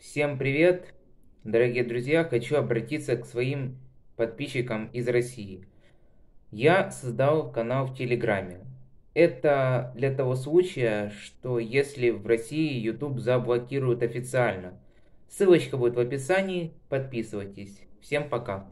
Всем привет! Дорогие друзья, хочу обратиться к своим подписчикам из России. Я создал канал в Телеграме. Это для того случая, что если в России YouTube заблокируют официально. Ссылочка будет в описании, подписывайтесь. Всем пока!